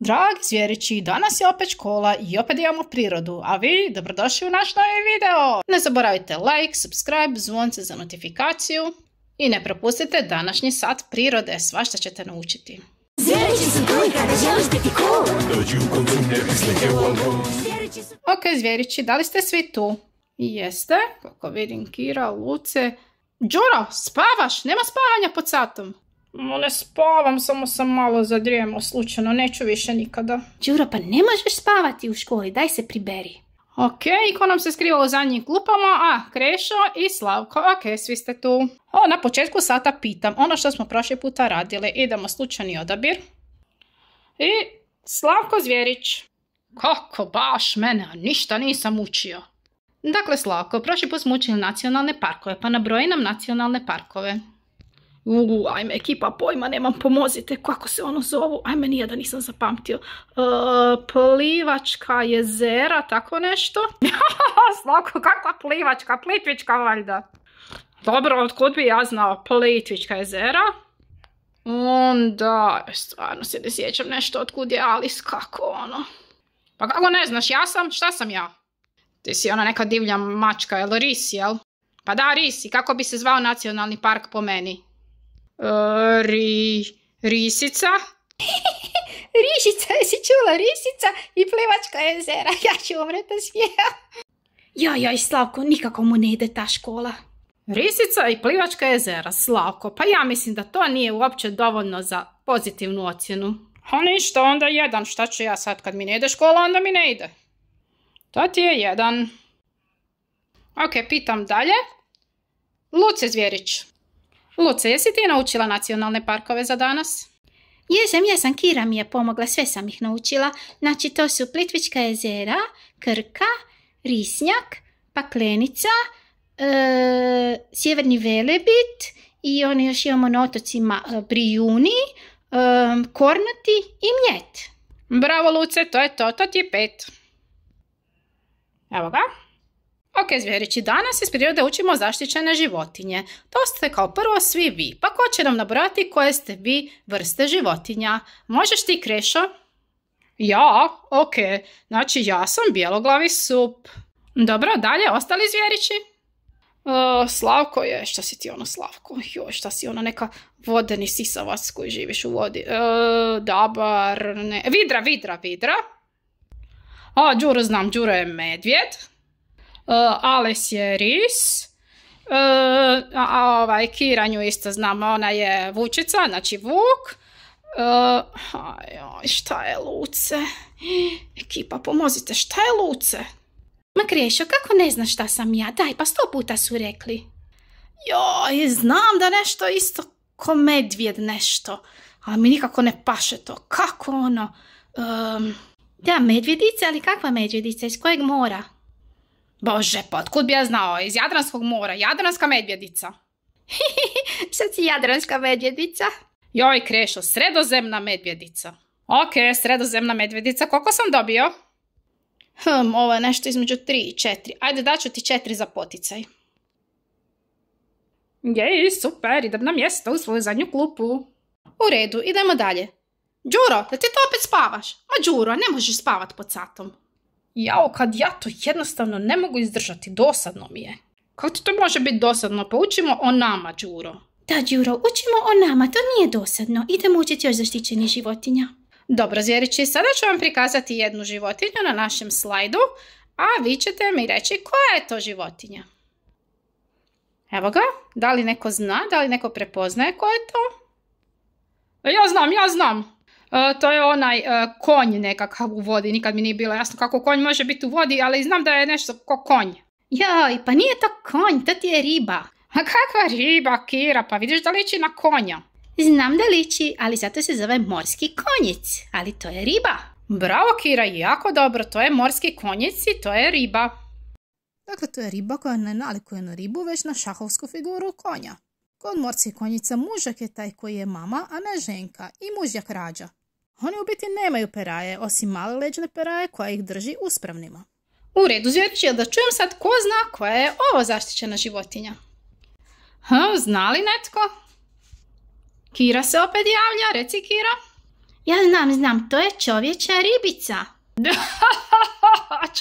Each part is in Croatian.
Dragi zvjerići, danas je opet škola i opet imamo prirodu, a vi dobrodošli u naš novi video! Ne zaboravite like, subscribe, zvonce za notifikaciju i ne propustite današnji sat prirode, sva što ćete naučiti. Ok, zvjerići, da li ste svi tu? Jeste, kako vidim Kira, Luce... Đuro, spavaš, nema spavanja pod satom! No ne spavam, samo sam malo zadrijemo slučajno, neću više nikada. Đuro, pa ne možeš spavati u školi, daj se priberi. Ok, ko nam se skriva u zadnjim klupama? A, Krešo i Slavko. Ok, svi ste tu. O, na početku sata pitam ono što smo prošli puta radili. Idemo slučajni odabir. I Slavko Zvjerić. Kako baš mene, ništa nisam učio. Dakle, Slavko, prošli put smo učili nacionalne parkove, pa nabroji nam nacionalne parkove. Uuu, ajme ekipa, pojma nemam, pomozite, kako se ono zovu, ajme nije da nisam zapamtio. E, plivačka jezera, tako nešto. Slako, kakva plivačka, plitvička valjda. Dobro, otkud bi ja znao, plitvička jezera. Onda, stvarno se ne sjećam nešto otkud je Alice, kako ono. Pa kako ne znaš, ja sam, šta sam ja? Ti si ona neka divlja mačka, jel ris, jel? Pa da, Risi, kako bi se zvao nacionalni park po meni? risica? Rišica, jesi čula risica i plivačka jezera, ja ću umret od smijeha. ja Slavko, nikako mu ne ide ta škola. Risica i plivačka jezera, Slavko, pa ja mislim da to nije uopće dovoljno za pozitivnu ocjenu. A ništa, onda jedan, šta ću ja sad kad mi ne ide škola, onda mi ne ide. To ti je jedan. Ok, pitam dalje. Luce Zvjerić, Luce, jesi ti naučila nacionalne parkove za danas? Jesam, jesam, Kira mi je pomogla, sve sam ih naučila. Znači to su Plitvička jezera, Krka, Risnjak, Paklenica, e, Sjeverni Velebit i oni još imamo na otocima e, Brijuni, e, Kornati i Mljet. Bravo Luce, to je to, to ti je pet. Evo ga. Ok, zvjerići, danas iz prirode učimo zaštićene životinje. To ste kao prvo svi vi. Pa ko će nam nabrojati koje ste vi vrste životinja? Možeš ti, Krešo? Ja? Ok, znači ja sam bijeloglavi sup. Dobro, dalje, ostali zvjerići? E, Slavko je, što si ti ono Slavko? Joj, šta si ono neka vodeni sisavac koji živiš u vodi? Uh, dabar, ne, vidra, vidra, vidra. A, Đuro znam, Đuro je medvjed. Eh, Ales je Ris. Eh, a ovaj, Kiranju isto znamo, ona je Vučica, znači Vuk. Eh, aj, šta je Luce? Ekipa, pomozite, šta je Luce? Ma Krešo, kako ne znaš šta sam ja? Daj, pa sto puta su rekli. Joj, znam da nešto isto ko medvjed nešto. Ali mi nikako ne paše to. Kako ono? Da, medvjedica, ali kakva medvjedica? Iz kojeg mora? Bože, pa otkud bi ja znao? Iz Jadranskog mora, Jadranska medvjedica. sad si Jadranska medvjedica? Joj, Krešo, sredozemna medvjedica. Ok, sredozemna medvjedica, koliko sam dobio? Hm, ovo je nešto između tri i četiri. Ajde, daću ti četiri za poticaj. Jej, super, idem na mjesto u svoju zadnju klupu. U redu, idemo dalje. Đuro, da ti to opet spavaš? Ma Đuro, ne možeš spavat pod satom. Jao, kad ja to jednostavno ne mogu izdržati, dosadno mi je. Kako ti to može biti dosadno? Pa učimo o nama, Đuro. Da, Đuro, učimo o nama, to nije dosadno. Idemo učiti još zaštićenih životinja. Dobro, zvjerići, sada ću vam prikazati jednu životinju na našem slajdu, a vi ćete mi reći koja je to životinja. Evo ga, da li neko zna, da li neko prepoznaje koja je to? E, ja znam, ja znam, E, to je onaj uh, konj nekakav u vodi, nikad mi nije bilo jasno kako konj može biti u vodi, ali znam da je nešto ko konj. Joj, pa nije to konj, to ti je riba. A kakva riba, Kira, pa vidiš da liči na konja. Znam da liči, ali zato se zove morski konjic, ali to je riba. Bravo Kira, jako dobro, to je morski konjic i to je riba. Dakle, to je riba koja ne nalikuje na ribu, već na šahovsku figuru konja. Kod morske konjica mužak je taj koji je mama, a ne ženka i mužjak rađa. Oni u biti nemaju peraje, osim male leđne peraje koja ih drži uspravnima. U redu, jel da čujem sad ko zna koja je ovo zaštićena životinja. Ha, zna li netko? Kira se opet javlja, reci Kira. Ja znam, znam, to je čovječa ribica.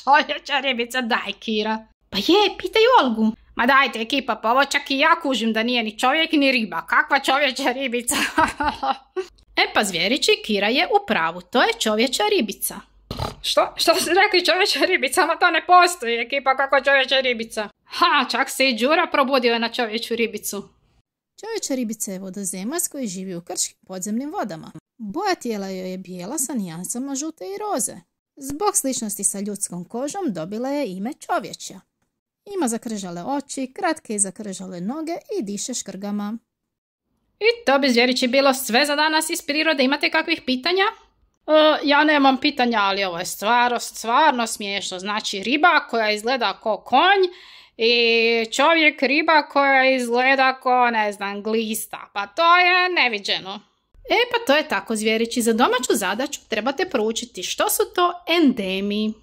čovječa ribica, daj Kira. Pa je, pitaj Olgu. Ma dajte ekipa, pa ovo čak i ja kužim da nije ni čovjek ni riba. Kakva čovječa ribica? E pa zvjerići, Kira je u pravu, to je čovječa ribica. Što? Što se rekli čovječa ribica? Ma to ne postoji ekipa kako čovječa ribica. Ha, čak se i Đura probudio je na čovječu ribicu. Čovječa ribica je vodozemac koji živi u krškim podzemnim vodama. Boja tijela joj je bijela sa nijansama žute i roze. Zbog sličnosti sa ljudskom kožom dobila je ime čovječa. Ima zakržale oči, kratke i zakržale noge i diše škrgama. I to bi zvjerići bilo sve za danas iz prirode. Imate kakvih pitanja? E, ja nemam pitanja, ali ovo je stvarno, stvarno smiješno. Znači riba koja izgleda kao konj i čovjek riba koja izgleda kao, ne znam, glista. Pa to je neviđeno. E pa to je tako zvjerići. Za domaću zadaću trebate proučiti što su to endemi.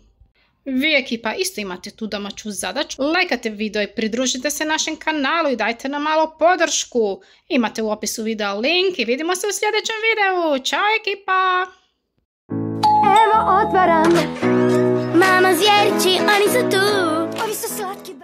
Vi ekipa isto imate tu domaću zadaću, lajkate video i pridružite se našem kanalu i dajte nam malo podršku. Imate u opisu videa link i vidimo se u sljedećem videu. Ćao ekipa! Evo otvaram, mama zvjerići, oni su tu, oni su slatki.